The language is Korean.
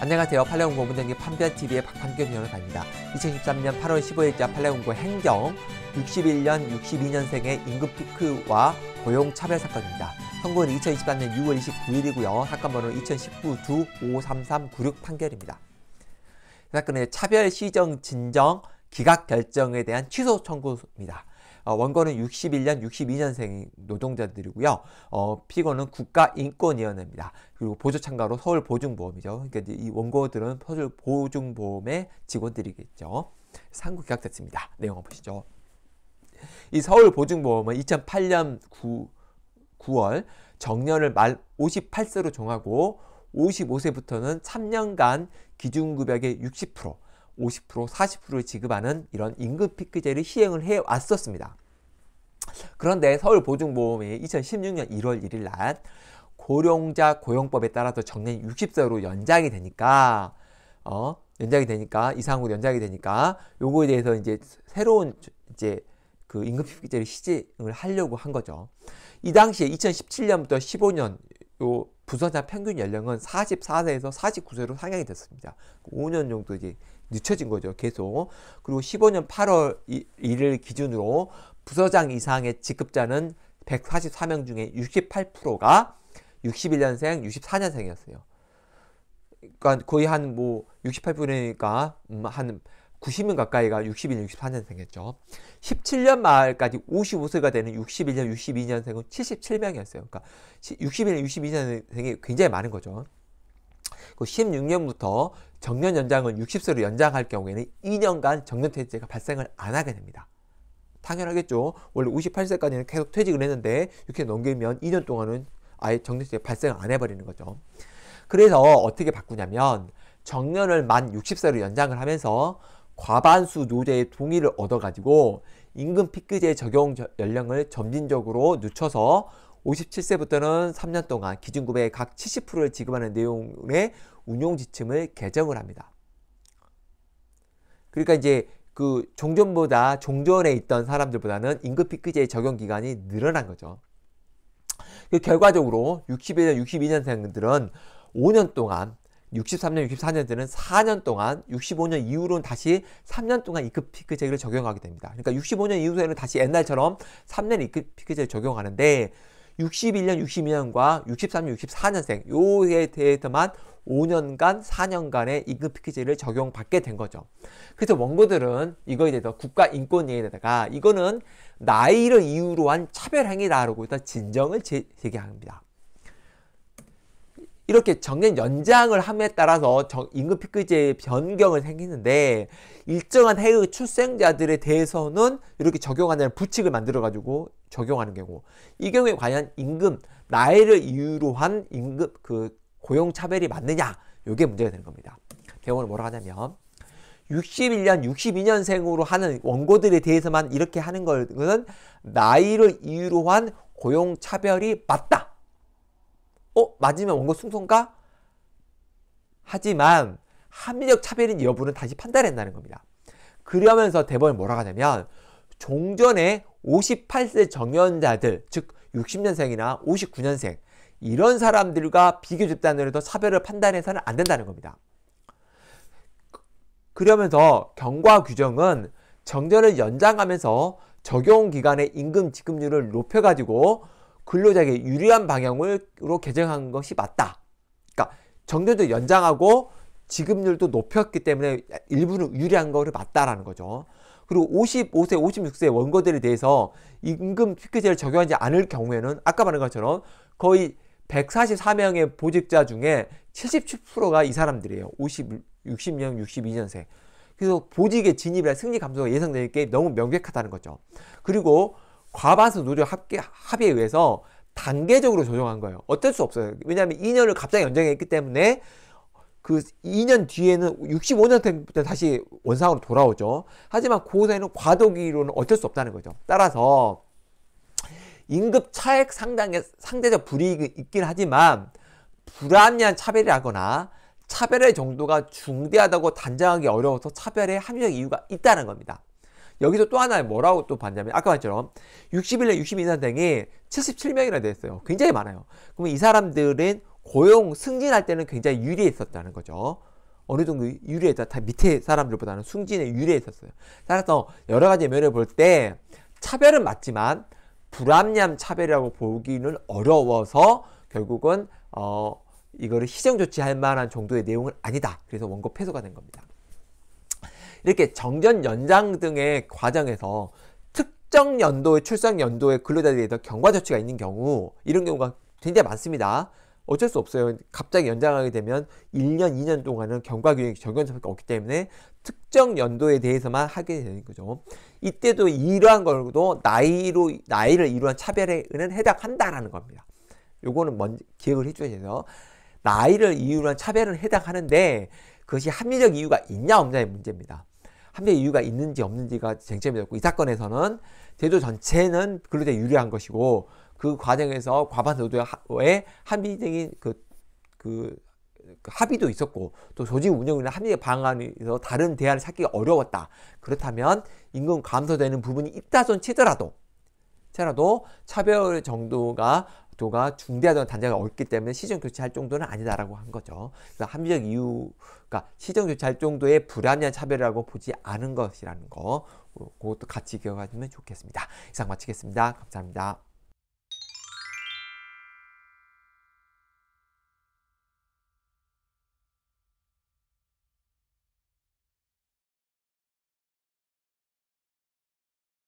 안녕하세요. 팔레온고 문장기 판별 t v 의 박판규 변호사입니다. 2013년 8월 15일자 팔레온고 행정 61년, 62년생의 임금 피크와 고용차별 사건입니다. 선고는 2 0 1 3년 6월 29일이고요. 사건 번호2019-2-53396 판결입니다. 사건은 차별 시정 진정 기각 결정에 대한 취소 청구입니다. 어, 원고는 61년, 62년생 노동자들이고요. 어, 피고는 국가인권위원회입니다. 그리고 보조 참가로 서울 보증보험이죠. 그러니까 이 원고들은 서울 보증보험의 직원들이겠죠. 상국 계약됐습니다. 내용 보시죠. 이 서울 보증보험은 2008년 9, 9월 정년을 말 58세로 정하고 55세부터는 3년간 기준급여의 60% 50% 40%를 지급하는 이런 임금 피크제를 시행을 해 왔었습니다. 그런데 서울보증보험이 2016년 1월 1일 날 고령자 고용법에 따라서 정년 60세로 연장이 되니까 어 연장이 되니까 이상으로 연장이 되니까 요거에 대해서 이제 새로운 이제 그 임금 피크제를 시행을 하려고 한 거죠. 이 당시에 2017년부터 15년 요 부산장 평균 연령은 44세에서 49세로 상향이 됐습니다. 5년 그 정도 이제 늦춰진 거죠. 계속. 그리고 15년 8월 1일 기준으로 부서장 이상의 직급자는 144명 중에 68%가 61년생, 64년생이었어요. 그러니까 거의 한 뭐 68%니까 음, 한 90년 가까이가 61년, 64년생이었죠. 17년 말까지 55세가 되는 61년, 62년생은 77명이었어요. 그러니까 61년, 62년생이 굉장히 많은 거죠. 그 16년부터 정년 연장은 60세로 연장할 경우에는 2년간 정년 퇴직제가 발생을 안 하게 됩니다. 당연하겠죠. 원래 58세까지는 계속 퇴직을 했는데 이렇게 넘기면 2년 동안은 아예 정년퇴직 발생을 안 해버리는 거죠. 그래서 어떻게 바꾸냐면 정년을 만 60세로 연장을 하면서 과반수 노제의 동의를 얻어가지고 임금 피크제 적용 연령을 점진적으로 늦춰서 57세부터는 3년 동안 기준급의 각 70%를 지급하는 내용의 운용 지침을 개정을 합니다. 그러니까 이제 그 종전보다 종전에 있던 사람들보다는 임금 피크제 적용 기간이 늘어난 거죠. 그 결과적으로 61년, 62년생들은 5년 동안 63년, 64년 때는 4년 동안, 65년 이후로는 다시 3년 동안 이급 피크제를 적용하게 됩니다. 그러니까 65년 이후에는 다시 옛날처럼 3년 이급 피크제를 적용하는데 61년, 62년과 63년, 64년생 요에 대해서만 5년간, 4년간의 임금 피크제를 적용받게 된 거죠. 그래서 원고들은 이거에 대해서 국가인권위에다가 이거는 나이를 이유로 한 차별행위다라고 일단 진정을 제기합니다. 이렇게 정년 연장을 함에 따라서 임금 피크제의 변경을 생기는데 일정한 해의 출생자들에 대해서는 이렇게 적용하는 부칙을 만들어 가지고 적용하는 경우 이 경우에 과연 임금 나이를 이유로 한 임금 그 고용 차별이 맞느냐 이게 문제가 되는 겁니다. 대원을 뭐라 하냐면 61년, 62년생으로 하는 원고들에 대해서만 이렇게 하는 것은 나이를 이유로 한 고용 차별이 맞다. 어? 맞으면 원고 승소인가? 하지만 합리적 차별인 여부는 다시 판단한다는 겁니다. 그러면서 대법원이 뭐라고 하냐면 종전에 58세 정년자들 즉 60년생이나 59년생 이런 사람들과 비교 집단으로 더 차별을 판단해서는 안 된다는 겁니다. 그러면서 경과 규정은 정전을 연장하면서 적용 기간의 임금 지급률을 높여가지고 근로자에게 유리한 방향으로 개정한 것이 맞다. 그러니까 정년도 연장하고 지급률도 높였기 때문에 일부러 유리한 거를 맞다라는 거죠. 그리고 55세, 56세 원고들에 대해서 임금 피크제를 적용하지 않을 경우에는 아까 말한 것처럼 거의 144명의 보직자 중에 77%가 이 사람들이에요. 50, 60년, 62년생. 그래서 보직의 진입이나 승리 감소가 예상되는 게 너무 명백하다는 거죠. 그리고 과반수 누적 합계, 합의에 의해서 단계적으로 조정한 거예요. 어쩔 수 없어요. 왜냐하면 2년을 갑자기 연장했기 때문에 그 2년 뒤에는 65년 때부터 다시 원상으로 돌아오죠. 하지만 고사에는 그 과도기로는 어쩔 수 없다는 거죠. 따라서 임금 차액 상당의 상대적 불이익이 있긴 하지만 불합리한 차별이라거나 차별의 정도가 중대하다고 단정하기 어려워서 차별의 합리적 이유가 있다는 겁니다. 여기서 또 하나 뭐라고 또 봤냐면 아까 말처럼 61년 62년생이 77명이나 됐어요. 굉장히 많아요. 그러면 이 사람들은 고용 승진할 때는 굉장히 유리했었다는 거죠. 어느 정도 유리했다. 다 밑에 사람들보다는 승진에 유리했었어요. 따라서 여러 가지 면을 볼 때 차별은 맞지만 불합리한 차별이라고 보기는 어려워서 결국은 어 이거를 희생 조치할 만한 정도의 내용은 아니다. 그래서 원고 패소가 된 겁니다. 이렇게 정전 연장 등의 과정에서 특정 연도의 출산 연도의 근로자에 들 대해서 경과 조치가 있는 경우 이런 경우가 굉장히 많습니다. 어쩔 수 없어요. 갑자기 연장하게 되면 1년, 2년 동안은 경과 규정이 적용할 수밖에 없기 때문에 특정 연도에 대해서만 하게 되는 거죠. 이때도 이러한 걸도 나이로 나이를 이루한 차별에는 의 해당한다라는 겁니다. 요거는 먼저 기억을 해줘야 돼서 나이를 이유로 한 차별은 해당하는데 그것이 합리적 이유가 있냐 없냐의 문제입니다. 합의 이유가 있는지 없는지가 쟁점이 었고이 사건에서는 제도 전체는 근로자에 유리한 것이고 그 과정에서 과반 노동의 합의적인 그, 그, 그 합의도 있었고 또 조직 운영이나 합의 방안에서 다른 대안을 찾기가 어려웠다. 그렇다면 임금 감소되는 부분이 있다 손 치더라도 치더라도 차별 정도가 도가 중대하던 단자가 없기 때문에 시정 교체할 정도는 아니다라고 한 거죠. 그래서 합리적 이유, 그 시정 교체할 정도의 불합리한 차별이라고 보지 않은 것이라는 거, 그것도 같이 기억하시면 좋겠습니다. 이상 마치겠습니다. 감사합니다.